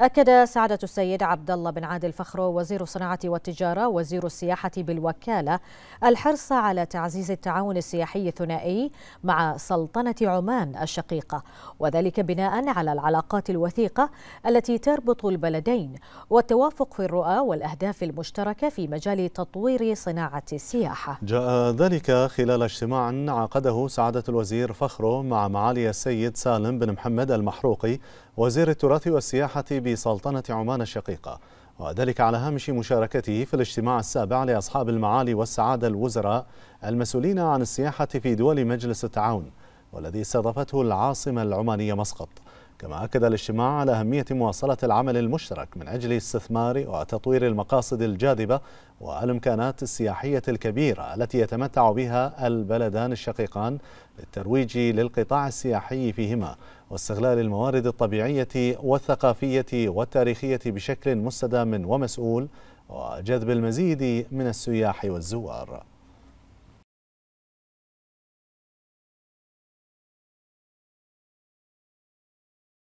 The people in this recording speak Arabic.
أكد سعادة السيد عبد الله بن عادل فخرو وزير الصناعة والتجارة وزير السياحة بالوكالة الحرص على تعزيز التعاون السياحي الثنائي مع سلطنة عمان الشقيقة وذلك بناء على العلاقات الوثيقة التي تربط البلدين والتوافق في الرؤى والأهداف المشتركة في مجال تطوير صناعة السياحة جاء ذلك خلال اجتماع عقده سعادة الوزير فخرو مع معالي السيد سالم بن محمد المحروقي وزير التراث والسياحة بسلطنة عمان الشقيقة وذلك على هامش مشاركته في الاجتماع السابع لأصحاب المعالي والسعادة الوزراء المسؤولين عن السياحة في دول مجلس التعاون والذي استضافته العاصمة العمانية مسقط كما أكد الاجتماع على أهمية مواصلة العمل المشترك من أجل استثمار وتطوير المقاصد الجاذبة والإمكانات السياحية الكبيرة التي يتمتع بها البلدان الشقيقان للترويج للقطاع السياحي فيهما واستغلال الموارد الطبيعية والثقافية والتاريخية بشكل مستدام ومسؤول وجذب المزيد من السياح والزوار